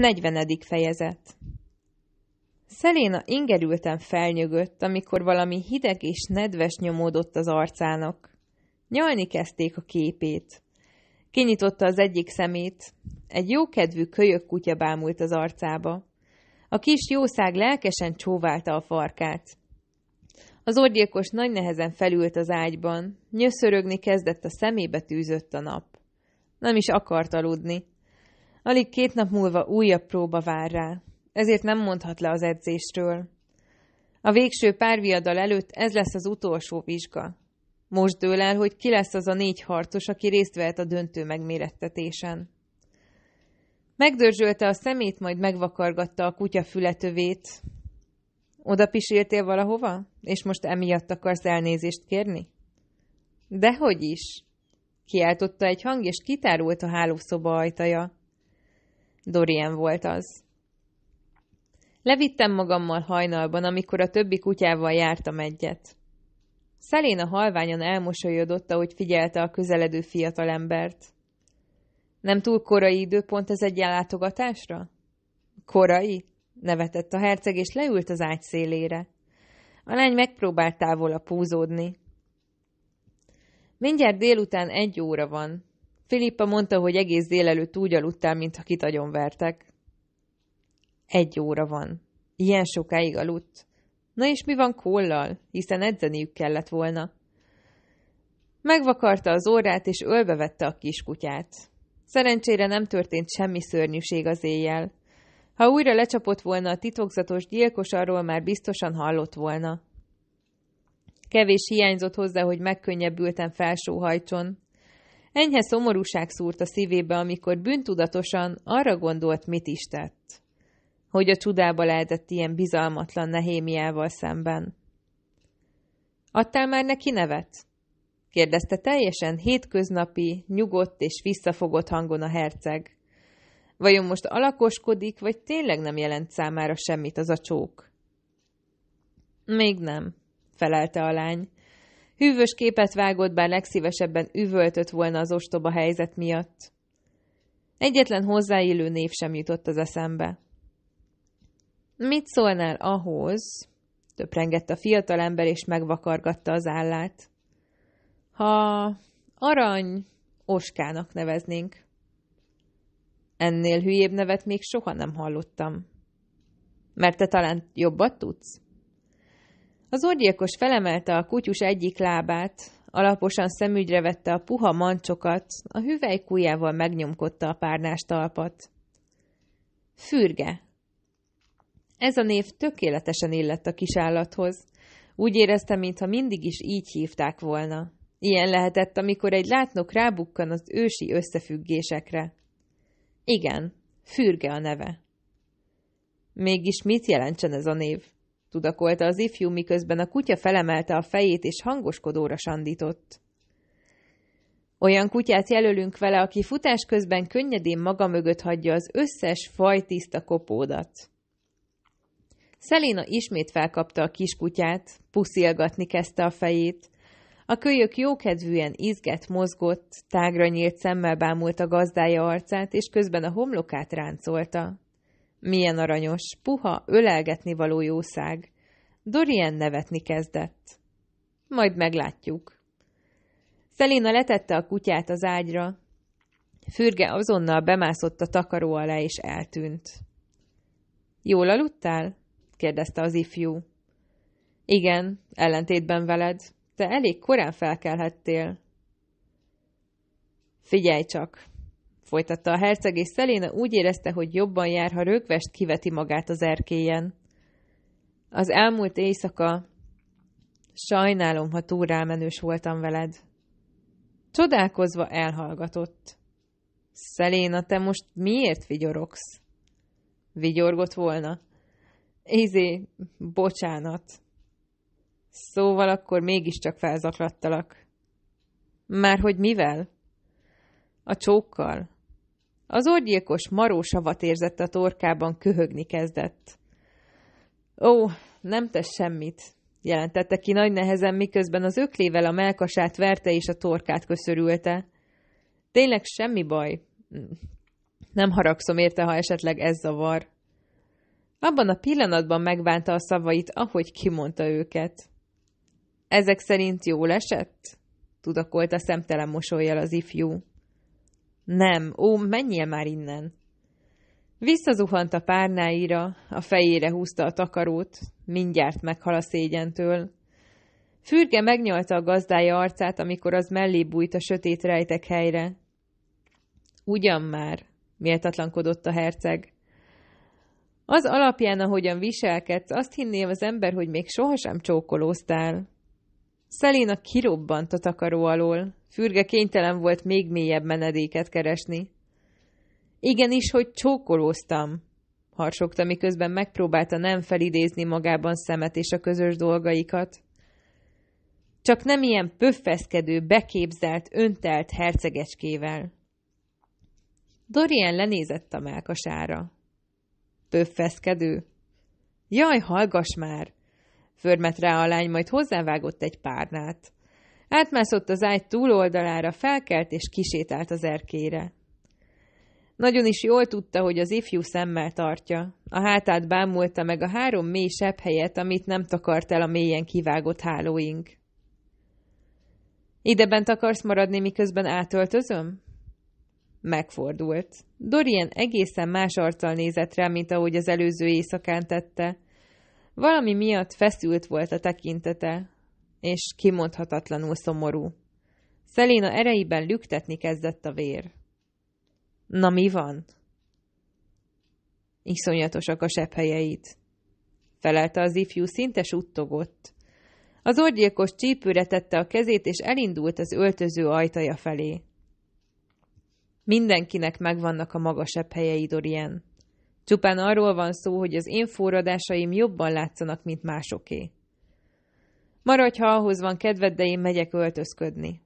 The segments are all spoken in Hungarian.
Negyvenedik fejezet Szeléna ingerülten felnyögött, amikor valami hideg és nedves nyomódott az arcának. Nyalni kezdték a képét. Kinyitotta az egyik szemét. Egy jókedvű kölyök kutya bámult az arcába. A kis jószág lelkesen csóválta a farkát. Az orgyilkos nagy nehezen felült az ágyban. Nyöszörögni kezdett a szemébe tűzött a nap. Nem is akart aludni. Alig két nap múlva újabb próba vár rá, ezért nem mondhat le az edzésről. A végső párviadal előtt ez lesz az utolsó vizsga. Most dől el, hogy ki lesz az a négy harcos, aki részt vehet a döntő megmérettetésen. Megdörzsölte a szemét, majd megvakargatta a kutya fületövét. Oda pisiltél valahova? És most emiatt akarsz elnézést kérni? Dehogy is! Kiáltotta egy hang, és kitárult a hálószoba ajtaja. Dorian volt az. Levittem magammal hajnalban, amikor a többi kutyával jártam egyet. Szeléna halványan elmosolyodott, ahogy figyelte a közeledő fiatalembert. Nem túl korai időpont ez egy ellátogatásra? Korai? nevetett a herceg, és leült az ágy szélére. A lány megpróbált távol a púzódni. Mindjárt délután egy óra van, Filippa mondta, hogy egész délelőtt úgy aludtál, mintha kit vertek. Egy óra van. Ilyen sokáig aludt. Na és mi van kollal? Hiszen edzeniük kellett volna. Megvakarta az órát, és ölbe vette a kiskutyát. Szerencsére nem történt semmi szörnyűség az éjjel. Ha újra lecsapott volna a titokzatos gyilkos, arról már biztosan hallott volna. Kevés hiányzott hozzá, hogy megkönnyebbülten felsóhajtson. Enyhe szomorúság szúrt a szívébe, amikor bűntudatosan arra gondolt, mit is tett. Hogy a csudába lehetett ilyen bizalmatlan Nehémiával szemben. Adtál már neki nevet? kérdezte teljesen hétköznapi, nyugodt és visszafogott hangon a herceg. Vajon most alakoskodik, vagy tényleg nem jelent számára semmit az a csók? Még nem, felelte a lány. Hűvös képet vágott, bár legszívesebben üvöltött volna az ostoba helyzet miatt. Egyetlen hozzáillő név sem jutott az eszembe. Mit szólnál ahhoz, töprengett a fiatal ember és megvakargatta az állát, ha arany oskának neveznénk. Ennél hülyébb nevet még soha nem hallottam. Mert te talán jobbat tudsz? Az orgyilkos felemelte a kutyus egyik lábát, alaposan szemügyre vette a puha mancsokat, a hüvelykújjával megnyomkodta a párnás talpat. Fürge. Ez a név tökéletesen illett a kisállathoz. Úgy érezte, mintha mindig is így hívták volna. Ilyen lehetett, amikor egy látnok rábukkan az ősi összefüggésekre. Igen, fürge a neve. Mégis mit jelentsen ez a név? tudakolta az ifjú, miközben a kutya felemelte a fejét és hangoskodóra sandított. Olyan kutyát jelölünk vele, aki futás közben könnyedén maga mögött hagyja az összes tiszta kopódat. Szelina ismét felkapta a kiskutyát, puszilgatni kezdte a fejét. A kölyök jókedvűen izgett, mozgott, tágra nyílt szemmel bámult a gazdája arcát, és közben a homlokát ráncolta. Milyen aranyos, puha, ölelgetni való jószág. Dorien nevetni kezdett. Majd meglátjuk. Szelina letette a kutyát az ágyra. Fürge azonnal bemászott a takaró alá és eltűnt. Jól aludtál? kérdezte az ifjú. Igen, ellentétben veled. Te elég korán felkelhettél. Figyelj csak, folytatta a herceg, és Szeléna úgy érezte, hogy jobban jár, ha rögvest kiveti magát az erkélyen. Az elmúlt éjszaka sajnálom, ha túl rámenős voltam veled. Csodálkozva elhallgatott. Szeléna, te most miért vigyorogsz? Vigyorgott volna. Izé, bocsánat. Szóval akkor mégiscsak felzaklattalak. Már hogy mivel? A csókkal. Az orgyilkos marósavat érzett a torkában, köhögni kezdett. Ó, nem tesz semmit, jelentette ki nagy nehezen, miközben az öklével a melkasát verte és a torkát köszörülte. Tényleg semmi baj. Nem haragszom érte, ha esetleg ez zavar. Abban a pillanatban megbánta a szavait, ahogy kimondta őket. Ezek szerint jól esett? tudakolta szemtelen mosolyjal az ifjú. Nem, ó, menjél már innen! Visszazuhant a párnáira, a fejére húzta a takarót, mindjárt meghal a szégyentől. Fürge megnyalta a gazdája arcát, amikor az mellé bújt a sötét rejtek helyre. Ugyan már, méltatlankodott a herceg. Az alapján, ahogyan viselkedsz, azt hinné az ember, hogy még sohasem csókolóztál. Szelina kirobbant a takaró alól. Fürge kénytelen volt még mélyebb menedéket keresni. Igenis, hogy csókolóztam, harsogta, miközben megpróbálta nem felidézni magában szemet és a közös dolgaikat. Csak nem ilyen pöffeszkedő, beképzelt, öntelt hercegecskével. Dorian lenézett a melkasára. Pöffeszkedő? Jaj, hallgass már! Förmet rá a lány, majd hozzávágott egy párnát. Átmászott az ágy túloldalára, felkelt és kisétált az erkére. Nagyon is jól tudta, hogy az ifjú szemmel tartja. A hátát bámulta meg a három mély sebb helyet, amit nem takart el a mélyen kivágott hálóink. Ideben akarsz maradni, miközben átöltözöm? Megfordult. Dorian egészen más arccal nézett rá, mint ahogy az előző éjszakán tette. Valami miatt feszült volt a tekintete, és kimondhatatlanul szomorú. Szeléna ereiben lüktetni kezdett a vér. Na mi van? Iszonyatosak a sepphelyeit. Felelte az ifjú, szinte suttogott. Az orgyilkos csípőre tette a kezét, és elindult az öltöző ajtaja felé. Mindenkinek megvannak a magasebb helyei Dorian, Csupán arról van szó, hogy az én forradásaim jobban látszanak, mint másoké. Maradj, ha ahhoz van kedved, de én megyek öltözködni.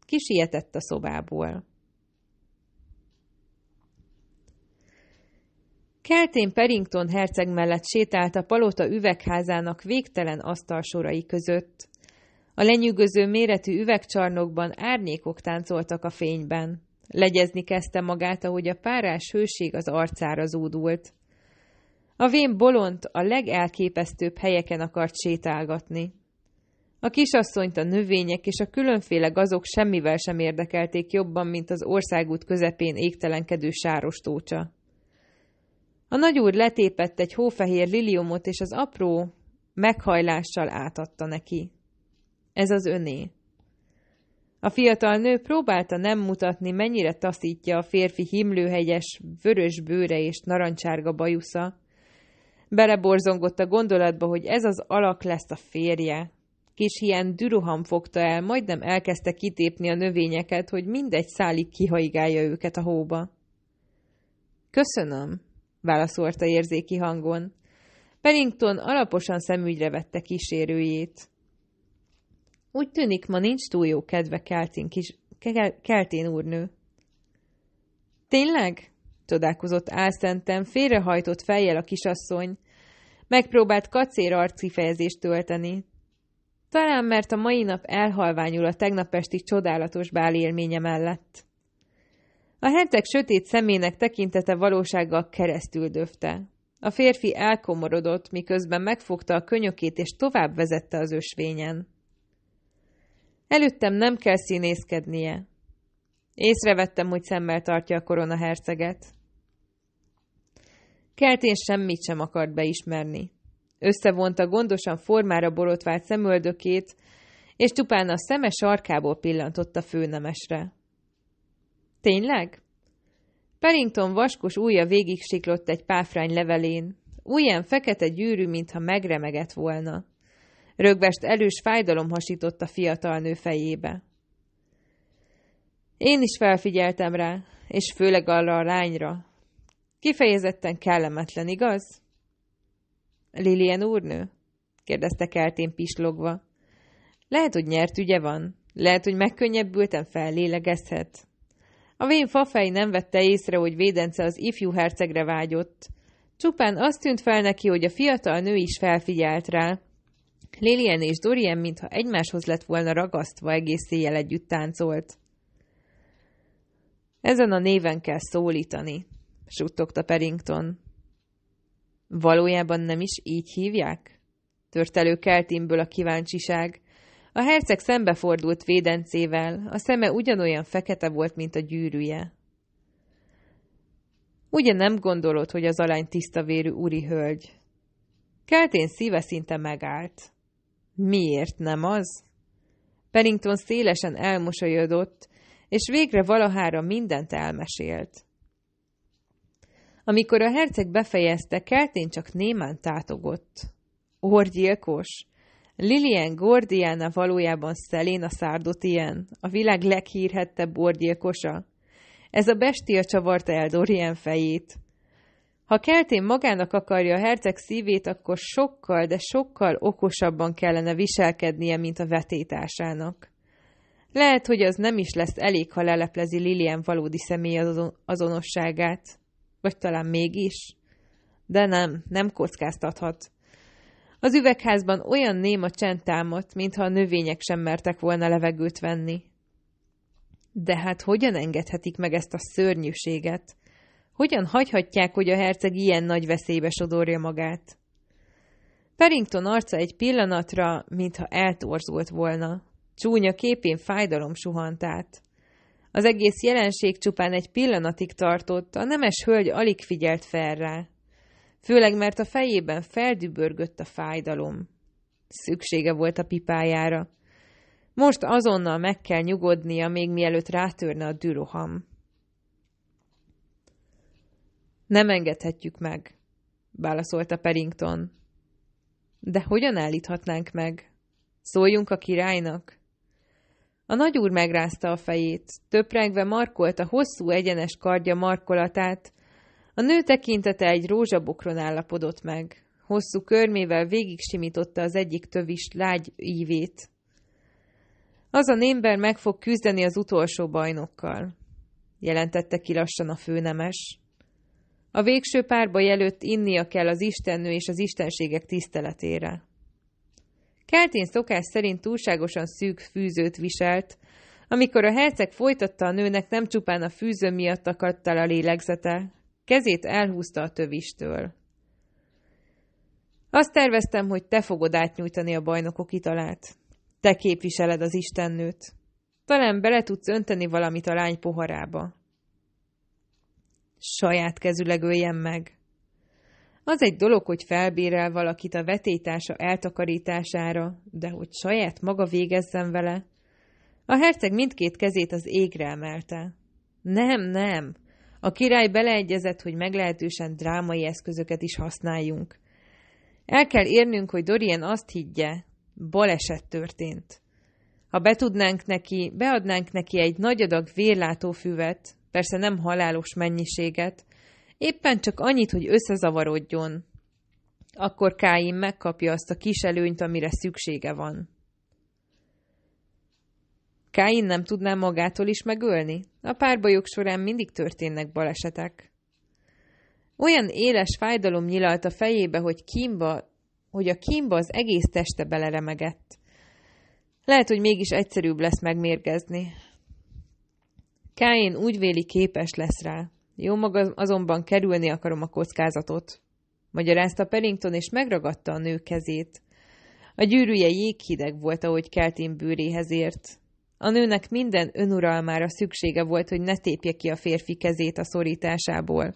Kisietett a szobából. Keltén Perington herceg mellett sétált a palota üvegházának végtelen asztalsorai között. A lenyűgöző méretű üvegcsarnokban árnyékok táncoltak a fényben. Legyezni kezdte magát, ahogy a párás hőség az arcára zúdult. A vén bolont a legelképesztőbb helyeken akart sétálgatni. A kisasszonyt a növények és a különféle gazok semmivel sem érdekelték jobban, mint az országút közepén égtelenkedő sáros tócsa. A nagyúr letépett egy hófehér liliumot, és az apró meghajlással átadta neki. Ez az öné. A fiatal nő próbálta nem mutatni, mennyire taszítja a férfi himlőhegyes, vörös bőre és narancsárga bajusza. Beleborzongott a gondolatba, hogy ez az alak lesz a férje. Kis hien düruham fogta el, majdnem elkezdte kitépni a növényeket, hogy mindegy szálig kihaigálja őket a hóba. Köszönöm, válaszolta érzéki hangon. Pennington alaposan szemügyre vette kísérőjét. Úgy tűnik, ma nincs túl jó kedve Keltén, kis, Keltén úrnő. Tényleg? csodálkozott álszentem, félrehajtott fejjel a kisasszony. Megpróbált kacér arckifejezést tölteni. Talán mert a mai nap elhalványul a tegnap esti csodálatos élménye mellett. A herceg sötét szemének tekintete valósággal keresztül döfte. A férfi elkomorodott, miközben megfogta a könyökét és tovább vezette az ösvényen. Előttem nem kell színészkednie. Észrevettem, hogy szemmel tartja a korona herceget. Keltén semmit sem akart beismerni. Összevonta gondosan formára borotvált szemöldökét, és tupán a szeme sarkából pillantott a főnemesre. Tényleg? Perington vaskos ujja végig siklott egy páfrány levelén, ujján fekete gyűrű, mintha megremegett volna. Rögvest elős fájdalom hasított a fiatal nő fejébe. Én is felfigyeltem rá, és főleg arra a lányra. Kifejezetten kellemetlen, igaz? Lilien úrnő? kérdezte Keltén pislogva. Lehet, hogy nyert ügye van. Lehet, hogy megkönnyebbültem fellélegezhet. A vén fafej nem vette észre, hogy Védence az ifjú hercegre vágyott. Csupán azt tűnt fel neki, hogy a fiatal nő is felfigyelt rá, Lilien és Dorian mintha egymáshoz lett volna ragasztva egész éjjel együtt táncolt. Ezen a néven kell szólítani, suttogta Perington. Valójában nem is így hívják? Tört elő Keltimből a kíváncsiság. A herceg szembefordult védencével, a szeme ugyanolyan fekete volt, mint a gyűrűje. Ugye nem gondolod, hogy az alány tiszta vérű úri hölgy? Keltén szíve szinte megállt. Miért nem az? Pennington szélesen elmosolyodott, és végre valahára mindent elmesélt. Amikor a herceg befejezte, Keltén csak némán tátogott. Orgyilkos! Lilien Gordiana valójában Szelén a szárdot ilyen, a világ leghírhettebb orgyilkosa. Ez a bestia csavarta el Dorien fejét. Ha Keltén magának akarja a herceg szívét, akkor sokkal, de sokkal okosabban kellene viselkednie, mint a vetétársának. Lehet, hogy az nem is lesz elég, ha leleplezi Lilian valódi személy azonosságát. Vagy talán mégis? De nem, nem kockáztathat. Az üvegházban olyan néma csend támadt, mintha a növények sem mertek volna levegőt venni. De hát hogyan engedhetik meg ezt a szörnyűséget? Hogyan hagyhatják, hogy a herceg ilyen nagy veszélybe sodorja magát? Paddington arca egy pillanatra, mintha eltorzult volna. Csúnya képén fájdalom suhant át. Az egész jelenség csupán egy pillanatig tartott, a nemes hölgy alig figyelt fel rá. Főleg, mert a fejében feldübörgött a fájdalom. Szüksége volt a pipájára. Most azonnal meg kell nyugodnia, még mielőtt rátörne a düroham. Nem engedhetjük meg, válaszolta Perington. De hogyan állíthatnánk meg? Szóljunk a királynak? A nagyúr megrázta a fejét, töprengve markolt a hosszú egyenes kardja markolatát, a nő tekintete egy rózsabokron állapodott meg. Hosszú körmével végig simította az egyik tövis lágy ívét. Az a némber meg fog küzdeni az utolsó bajnokkal, jelentette ki lassan a főnemes. A végső párbaj előtt innia kell az istennő és az istenségek tiszteletére. Keltén szokás szerint túlságosan szűk fűzőt viselt, amikor a herceg folytatta a nőnek, nem csupán a fűző miatt akadt el a lélegzete, kezét elhúzta a tövistől. Azt terveztem, hogy te fogod átnyújtani a bajnokok italát. Te képviseled az istennőt. Talán bele tudsz önteni valamit a lány poharába saját kezüleg öljen meg. Az egy dolog, hogy felbérel valakit a vetétása eltakarítására, de hogy saját maga végezzen vele. A herceg mindkét kezét az égre emelte. Nem, nem. A király beleegyezett, hogy meglehetősen drámai eszközöket is használjunk. El kell érnünk, hogy Dorian azt higgye, baleset történt. Ha betudnánk neki, beadnánk neki egy nagy adag vérlátófüvet, Persze nem halálos mennyiséget, éppen csak annyit, hogy összezavarodjon. Akkor Káin megkapja azt a kis előnyt, amire szüksége van. Káin nem tudná magától is megölni? A párbajok során mindig történnek balesetek. Olyan éles fájdalom nyilalt a fejébe, hogy, kímba, hogy a kímba az egész teste beleremegett. Lehet, hogy mégis egyszerűbb lesz megmérgezni. Káin úgy véli képes lesz rá. Jó maga azonban kerülni akarom a kockázatot. Magyarázta Pennington, és megragadta a nő kezét. A gyűrűje jéghideg volt, ahogy Keltin bőréhez ért. A nőnek minden önuralmára szüksége volt, hogy ne tépje ki a férfi kezét a szorításából.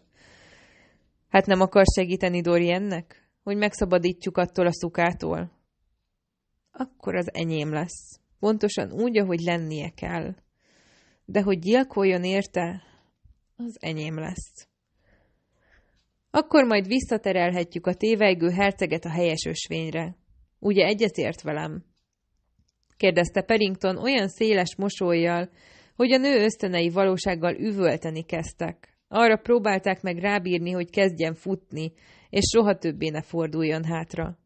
Hát nem akar segíteni Doriennek, hogy megszabadítjuk attól a szukától? Akkor az enyém lesz. Pontosan úgy, ahogy lennie kell de hogy gyilkoljon érte, az enyém lesz. Akkor majd visszaterelhetjük a tévejgő herceget a helyes ösvényre. Ugye egyetért velem? kérdezte Perington olyan széles mosolyjal, hogy a nő ösztönei valósággal üvölteni kezdtek. Arra próbálták meg rábírni, hogy kezdjen futni, és soha többé ne forduljon hátra.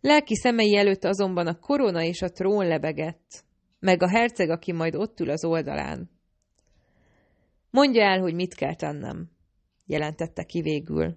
Lelki szemei előtt azonban a korona és a trón lebegett meg a herceg, aki majd ott ül az oldalán. Mondja el, hogy mit kell tennem, jelentette ki végül.